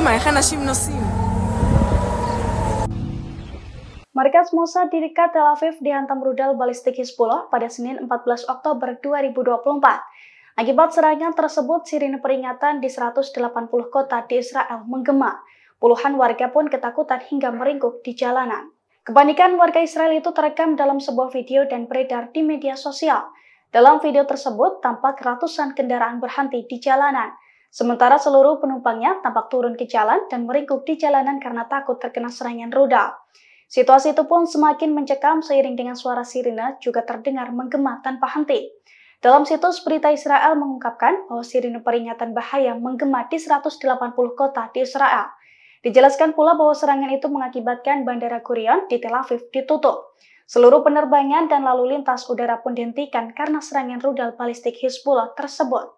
אמא, איך אנשים נוסעים? Markas Mossad di dekat Tel Aviv dihantam rudal balistik Hizbullah pada Senin 14 Oktober 2024. Akibat serangan tersebut, sirine peringatan di 180 kota di Israel menggema. Puluhan warga pun ketakutan hingga meringkuk di jalanan. Kepanikan warga Israel itu terekam dalam sebuah video dan beredar di media sosial. Dalam video tersebut, tampak ratusan kendaraan berhenti di jalanan. Sementara seluruh penumpangnya tampak turun ke jalan dan meringkuk di jalanan karena takut terkena serangan rudal. Situasi itu pun semakin mencekam seiring dengan suara sirine juga terdengar menggema tanpa henti. Dalam situs berita Israel mengungkapkan bahwa sirine peringatan bahaya menggema di 180 kota di Israel. Dijelaskan pula bahwa serangan itu mengakibatkan Bandara Kurion di Tel Aviv ditutup. Seluruh penerbangan dan lalu lintas udara pun dihentikan karena serangan rudal balistik Hezbollah tersebut.